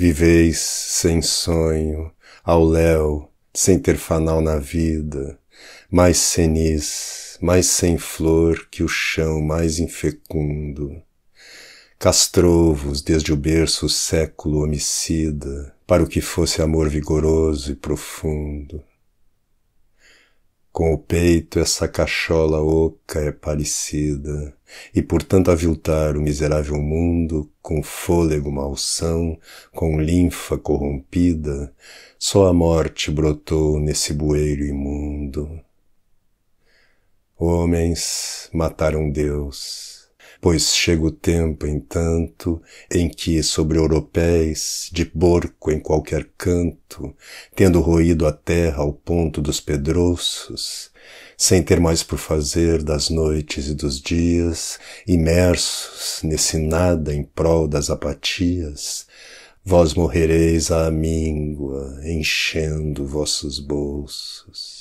Viveis sem sonho, ao léu, sem ter fanal na vida, mais ceniz mais sem flor que o chão mais infecundo. Castrovos desde o berço o século homicida, para o que fosse amor vigoroso e profundo. Com o peito essa cachola oca é parecida, e por tanto aviltar o miserável mundo, com fôlego malsão, com linfa corrompida, só a morte brotou nesse bueiro imundo. Homens mataram Deus, pois chega o tempo, entanto, em que sobre europeis, de porco em qualquer canto, tendo roído a terra ao ponto dos pedrouços, sem ter mais por fazer das noites e dos dias, imersos nesse nada em prol das apatias, vós morrereis à míngua, enchendo vossos bolsos.